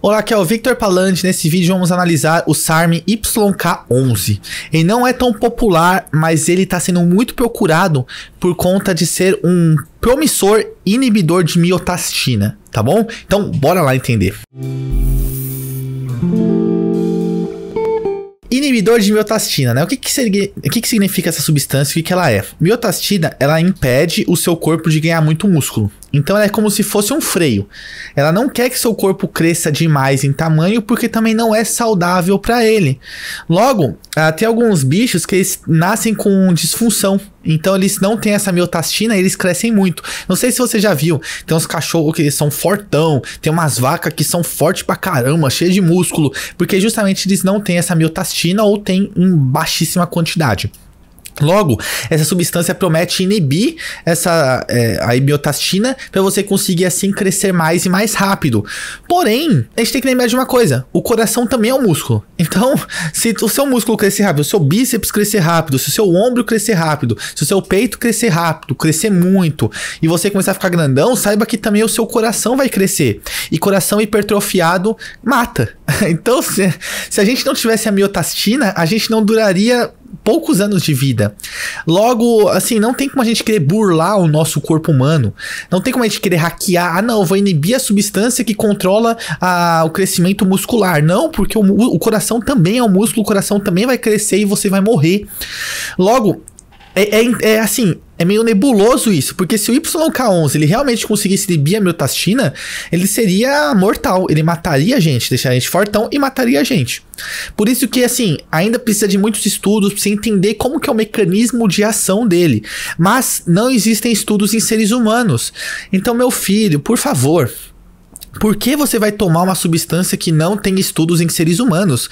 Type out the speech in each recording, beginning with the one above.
Olá, aqui é o Victor Palante. Nesse vídeo vamos analisar o SARM YK11. Ele não é tão popular, mas ele está sendo muito procurado por conta de ser um promissor inibidor de miotastina, tá bom? Então, bora lá entender. Inibidor de miotastina, né? O que que, seria, o que, que significa essa substância? O que, que ela é? Miotastina, ela impede o seu corpo de ganhar muito músculo. Então ela é como se fosse um freio. Ela não quer que seu corpo cresça demais em tamanho porque também não é saudável para ele. Logo, ah, tem alguns bichos que eles nascem com disfunção. Então eles não têm essa miotastina e eles crescem muito. Não sei se você já viu, tem uns cachorros que são fortão, tem umas vacas que são fortes pra caramba, cheias de músculo, porque justamente eles não têm essa miotastina ou têm em baixíssima quantidade. Logo, essa substância promete inibir essa é, a ibiotastina para você conseguir assim crescer mais e mais rápido. Porém, a gente tem que lembrar de uma coisa: o coração também é um músculo. Então, se o seu músculo crescer rápido, se o seu bíceps crescer rápido, se o seu ombro crescer rápido, se o seu peito crescer rápido, crescer muito, e você começar a ficar grandão, saiba que também o seu coração vai crescer. E coração hipertrofiado mata. Então, se, se a gente não tivesse a miotastina, a gente não duraria poucos anos de vida. Logo, assim, não tem como a gente querer burlar o nosso corpo humano. Não tem como a gente querer hackear. Ah, não, vou inibir a substância que controla a, o crescimento muscular. Não, porque o, o coração também é um músculo, o coração também vai crescer e você vai morrer. Logo, é, é, é, assim, é meio nebuloso isso, porque se o YK11 ele realmente conseguisse inibir a miotastina, ele seria mortal, ele mataria a gente, deixaria a gente fortão e mataria a gente. Por isso que, assim, ainda precisa de muitos estudos para entender como que é o mecanismo de ação dele. Mas não existem estudos em seres humanos. Então, meu filho, por favor, por que você vai tomar uma substância que não tem estudos em seres humanos?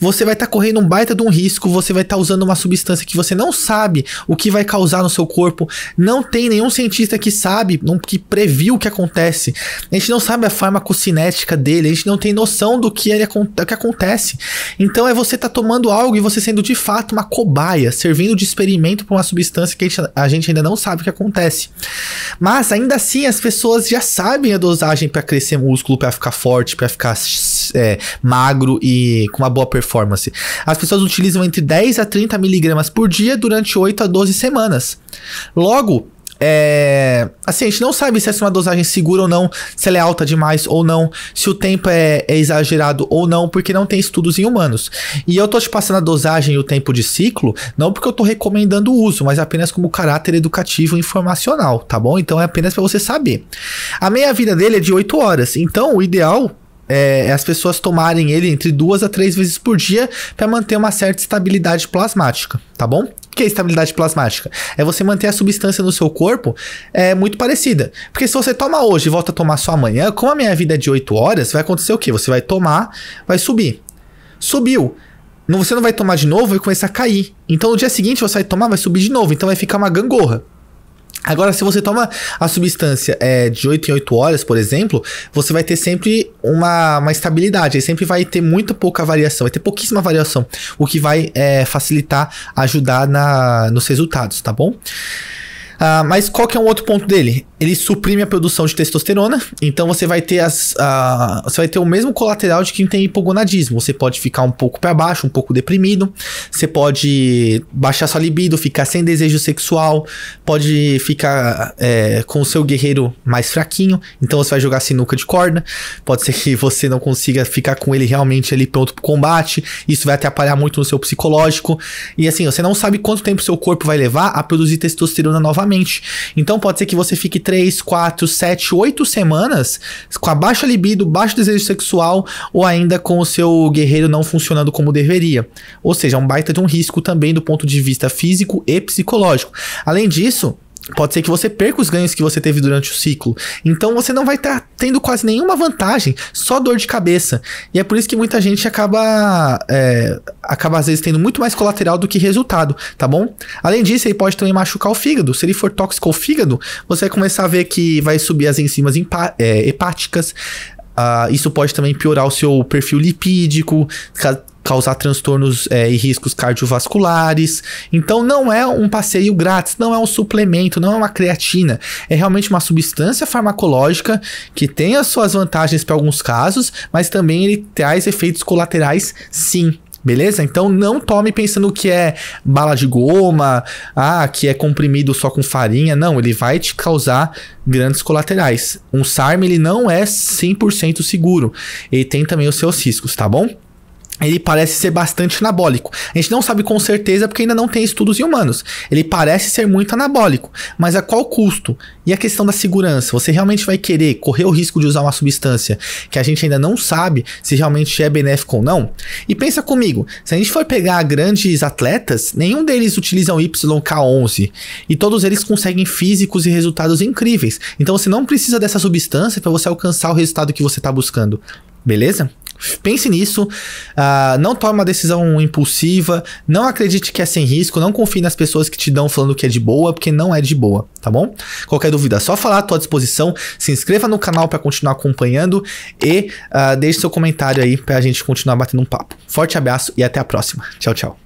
você vai estar tá correndo um baita de um risco, você vai estar tá usando uma substância que você não sabe o que vai causar no seu corpo, não tem nenhum cientista que sabe, não, que previu o que acontece. A gente não sabe a farmacocinética dele, a gente não tem noção do que, ele, do que acontece. Então é você estar tá tomando algo e você sendo de fato uma cobaia, servindo de experimento para uma substância que a gente, a gente ainda não sabe o que acontece. Mas ainda assim as pessoas já sabem a dosagem para crescer músculo, para ficar forte, para ficar é, magro e com uma boa performance. As pessoas utilizam entre 10 a 30 miligramas por dia durante 8 a 12 semanas. Logo, é, assim, a gente não sabe se essa é uma dosagem segura ou não, se ela é alta demais ou não, se o tempo é, é, exagerado ou não, porque não tem estudos em humanos. E eu tô te passando a dosagem e o tempo de ciclo, não porque eu tô recomendando o uso, mas apenas como caráter educativo e informacional, tá bom? Então é apenas para você saber. A meia-vida dele é de 8 horas, então o ideal é, é, as pessoas tomarem ele entre duas a três vezes por dia para manter uma certa estabilidade plasmática, tá bom? O que é estabilidade plasmática? É você manter a substância no seu corpo é muito parecida. Porque se você toma hoje e volta a tomar só amanhã, como a minha vida é de 8 horas, vai acontecer o quê? Você vai tomar, vai subir. Subiu. Você não vai tomar de novo e começar a cair. Então no dia seguinte você vai tomar, vai subir de novo. Então vai ficar uma gangorra. Agora, se você toma a substância é, de 8 em 8 horas, por exemplo, você vai ter sempre uma, uma estabilidade, aí sempre vai ter muito pouca variação, vai ter pouquíssima variação, o que vai é, facilitar, ajudar na, nos resultados, tá bom? Ah, mas qual que é um outro ponto dele? Ele suprime a produção de testosterona, então você vai ter as, você vai ter o mesmo colateral de quem tem hipogonadismo. Você pode ficar um pouco para baixo, um pouco deprimido, você pode baixar sua libido, ficar sem desejo sexual, pode ficar é, com o seu guerreiro mais fraquinho, então você vai jogar sinuca de corda, pode ser que você não consiga ficar com ele realmente ali pronto o combate, isso vai atrapalhar muito no seu psicológico, e assim, você não sabe quanto tempo seu corpo vai levar a produzir testosterona novamente. Então pode ser que você fique 3, 4, 7, 8 semanas com a baixa libido, baixo desejo sexual ou ainda com o seu guerreiro não funcionando como deveria. Ou seja, é um baita de um risco também do ponto de vista físico e psicológico. Além disso, Pode ser que você perca os ganhos que você teve durante o ciclo. Então você não vai estar tá tendo quase nenhuma vantagem, só dor de cabeça. E é por isso que muita gente acaba, é, acaba às vezes tendo muito mais colateral do que resultado, tá bom? Além disso, ele pode também machucar o fígado. Se ele for tóxico ao fígado, você vai começar a ver que vai subir as enzimas é, hepáticas. Ah, isso pode também piorar o seu perfil lipídico, causar transtornos é, e riscos cardiovasculares. Então não é um passeio grátis, não é um suplemento, não é uma creatina. É realmente uma substância farmacológica que tem as suas vantagens para alguns casos, mas também ele traz efeitos colaterais sim. Beleza? Então não tome pensando que é bala de goma, ah, que é comprimido só com farinha. Não, ele vai te causar grandes colaterais. Um SARM ele não é 100% seguro. Ele tem também os seus riscos, tá bom? ele parece ser bastante anabólico. A gente não sabe com certeza porque ainda não tem estudos em humanos. Ele parece ser muito anabólico, mas a qual custo? E a questão da segurança? Você realmente vai querer correr o risco de usar uma substância que a gente ainda não sabe se realmente é benéfico ou não? E pensa comigo, se a gente for pegar grandes atletas, nenhum deles utiliza o YK11 e todos eles conseguem físicos e resultados incríveis. Então você não precisa dessa substância para você alcançar o resultado que você está buscando. Beleza? Pense nisso, uh, não tome uma decisão impulsiva, não acredite que é sem risco, não confie nas pessoas que te dão falando que é de boa, porque não é de boa, tá bom? Qualquer dúvida, é só falar à tua disposição, se inscreva no canal para continuar acompanhando e uh, deixe seu comentário aí para a gente continuar batendo um papo. Forte abraço e até a próxima. Tchau, tchau.